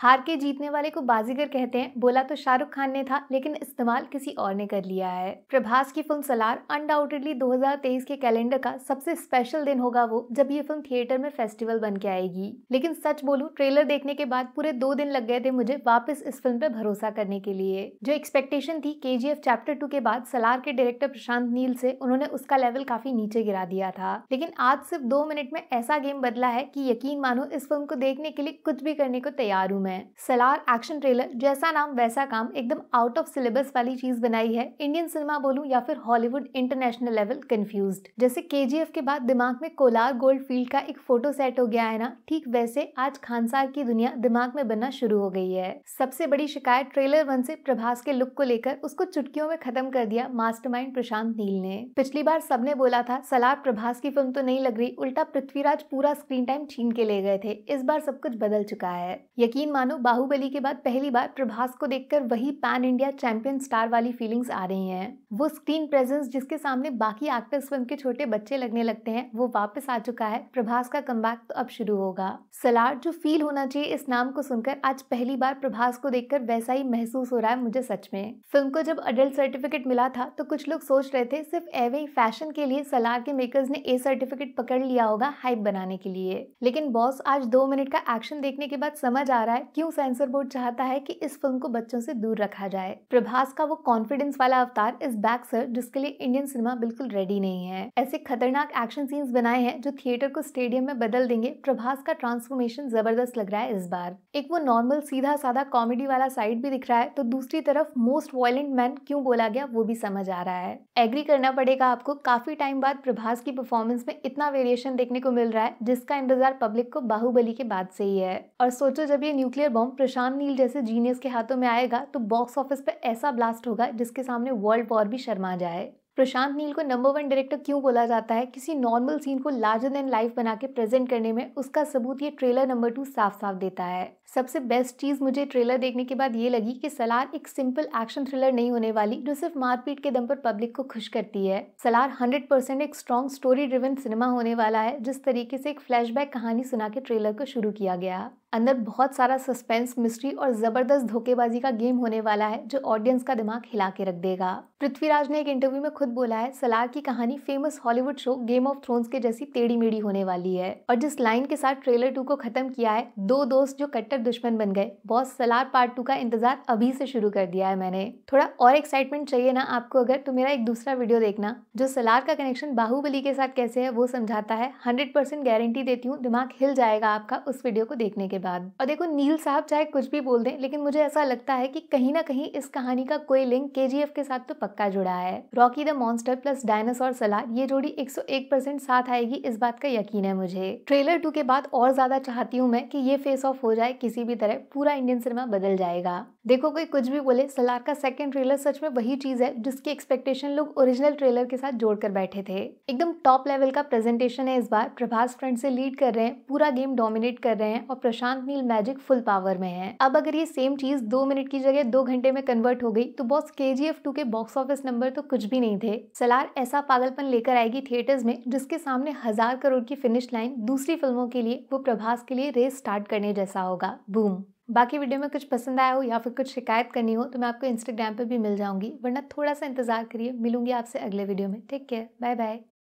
हार के जीतने वाले को बाजीगर कहते हैं बोला तो शाहरुख खान ने था लेकिन इस्तेमाल किसी और ने कर लिया है प्रभास की फिल्म सलार अनडाउटेडली 2023 के कैलेंडर का सबसे स्पेशल दिन होगा वो जब ये फिल्म थिएटर में फेस्टिवल बन के आएगी लेकिन सच बोलूं ट्रेलर देखने के बाद पूरे दो दिन लग गए थे मुझे वापस इस फिल्म पे भरोसा करने के लिए जो एक्सपेक्टेशन थी के चैप्टर टू के बाद सलार के डायरेक्टर प्रशांत नील से उन्होंने उसका लेवल काफी नीचे गिरा दिया था लेकिन आज सिर्फ दो मिनट में ऐसा गेम बदला है की यकीन मानो इस फिल्म को देखने के लिए कुछ भी करने को तैयार हूँ मैं सलार एक्शन ट्रेलर जैसा नाम वैसा काम एकदम आउट ऑफ सिलेबस वाली चीज बनाई है इंडियन सिनेमा बोलू या फिर हॉलीवुड इंटरनेशनल लेवल कंफ्यूज जैसे के के बाद दिमाग में कोलार गोल्ड फील्ड का एक फोटो सेट हो गया है ना ठीक वैसे आज खानसार की दुनिया दिमाग में बनना शुरू हो गई है सबसे बड़ी शिकायत ट्रेलर वन से प्रभास के लुक को लेकर उसको चुटकियों में खत्म कर दिया मास्टरमाइंड प्रशांत नील ने पिछली बार सबने बोला था सलार प्रभास की फिल्म तो नहीं लग रही उल्टा पृथ्वीराज पूरा स्क्रीन टाइम छीन के ले गए थे इस बार सब कुछ बदल चुका है यकीन मानो बाहुबली के बाद पहली बार प्रभास को देखकर वही पैन इंडिया चैंपियन स्टार वाली फीलिंग्स आ रही हैं वो स्क्रीन प्रेजेंस जिसके सामने बाकी एक्टर्स फिल्म के छोटे बच्चे लगने लगते हैं वो वापस आ चुका है प्रभास का कम तो अब शुरू होगा सलार जो फील होना चाहिए इस नाम को सुनकर आज पहली बार प्रभास को देखकर वैसा ही महसूस हो रहा है मुझे सच में फिल्म को जब अडल्ट सर्टिफिकेट मिला था तो कुछ लोग सोच रहे थे सिर्फ एवे फैशन के लिए सलार के मेकर्स ने ए सर्टिफिकेट पकड़ लिया होगा हाइप बनाने के लिए लेकिन बॉस आज दो मिनट का एक्शन देखने के बाद समझ आ रहा है क्यों सेंसर बोर्ड चाहता है कि इस फिल्म को बच्चों से दूर रखा जाए प्रभास का वो कॉन्फिडेंस वाला अवतार इस बैक सर जिसके लिए इंडियन सिनेमा बिल्कुल रेडी नहीं है ऐसे खतरनाक एक्शन सीन्स बनाए हैं जो थिएटर को स्टेडियम में बदल देंगे प्रभास का ट्रांसफॉर्मेशन जबरदस्त लग रहा है इस बार एक वो नॉर्मल सीधा साधा कॉमेडी वाला साइड भी दिख रहा है तो दूसरी तरफ मोस्ट वॉयेंट मैन क्यों बोला गया वो भी समझ आ रहा है एग्री करना पड़ेगा आपको काफी टाइम बाद प्रभास की परफॉर्मेंस में इतना वेरिएशन देखने को मिल रहा है जिसका इंतजार पब्लिक को बाहुबली के बाद से ही है और सोचो जब ये nuclear nuclear bomb Prashanth Neel जैसे जीनियस के हाथों में आएगा तो बॉक्स ऑफिस पर ऐसा ब्लास्ट होगा जिसके सामने वर्ल्ड वॉर भी शर्मा जाए प्रशांत नील को नंबर वन डायरेक्टर क्यों बोला जाता है किसी नॉर्मल सीन को लार्जर देन लाइफ बना के प्रेजेंट करने में उसका सबूत ये ट्रेलर नंबर टू साफ साफ देता है सबसे बेस्ट चीज मुझे ट्रेलर देखने के बाद ये लगी कि सलार एक सिंपल एक्शन थ्रिलर नहीं होने वाली जो सिर्फ मारपीट के दम पर पब्लिक को खुश करती है सलार 100% एक स्ट्रॉन्ग स्टोरी ड्रिवन सिनेमा होने वाला है जिस तरीके से एक फ्लैशबैक कहानी सुना के ट्रेलर को शुरू किया गया अंदर बहुत सारा सस्पेंस मिस्ट्री और जबरदस्त धोखेबाजी का गेम होने वाला है जो ऑडियंस का दिमाग हिला के रख देगा पृथ्वीराज ने एक इंटरव्यू में खुद बोला है सलार की कहानी famous Hollywood show Game of Thrones के जैसी टेढ़ी मेढ़ी होने वाली है और जिस लाइन के साथ ट्रेलर टू को खत्म किया है दो दोस्त जो कट्टर दुश्मन बन गए बॉस सलार पार्ट टू का इंतजार अभी से शुरू कर दिया है मैंने थोड़ा और एक्साइटमेंट चाहिए ना आपको अगर तो मेरा एक दूसरा वीडियो देखना जो सलार का कनेक्शन बाहुबली के साथ कैसे है वो समझाता है हंड्रेड गारंटी देती हूँ दिमाग हिल जाएगा आपका उस वीडियो को देखने के बाद और देखो नील साहब चाहे कुछ भी बोल दें लेकिन मुझे ऐसा लगता है कि कहीं ना कहीं इस कहानी का कोई लिंक केजीएफ के साथ तो पक्का जुड़ा है Rocky the monster plus dinosaur Salaar ये जोड़ी 101 साथ आएगी इस बात का यकीन है मुझे ट्रेलर टू के बाद और ज्यादा चाहती हूँ मैं की ये फेस ऑफ हो जाए किसी भी तरह पूरा इंडियन सिनेमा बदल जाएगा देखो कोई कुछ भी बोले सलार का सेकंड ट्रेलर सच में वही चीज है जिसकी एक्सपेक्टेशन लोग ओरिजिनल ट्रेलर के साथ जोड़कर बैठे थे एकदम टॉप लेवल का प्रेजेंटेशन है इस बार प्रभास फ्रंट से लीड कर रहे हैं पूरा गेम डोमिनेट कर रहे हैं और Prashanth Prashanth Neel magic full power में है अब अगर ये सेम चीज दो मिनट की जगह दो घंटे में कन्वर्ट हो गई तो boss K G F two के बॉक्स ऑफिस नंबर तो कुछ भी नहीं थे सलार ऐसा पागलपन लेकर आएगी थिएटर्स में जिसके सामने हजार करोड़ की फिनिश लाइन दूसरी फिल्मों के लिए वो प्रभास के लिए रेस स्टार्ट करने जैसा होगा बूम बाकी वीडियो में कुछ पसंद आया हो या फिर कुछ शिकायत करनी हो तो मैं आपको इंस्टाग्राम पर भी मिल जाऊंगी वरना थोड़ा सा इंतजार करिए मिलूंगी आपसे अगले वीडियो में टेक केयर बाय बाय